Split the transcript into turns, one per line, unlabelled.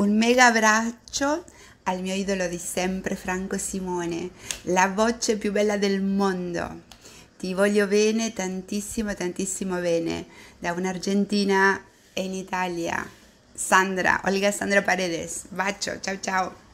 Un mega abbraccio al mio idolo di sempre Franco Simone, la voce più bella del mondo. Ti voglio bene, tantissimo, tantissimo bene, da un'Argentina in Italia. Sandra, Olga Sandra Paredes, bacio, ciao ciao.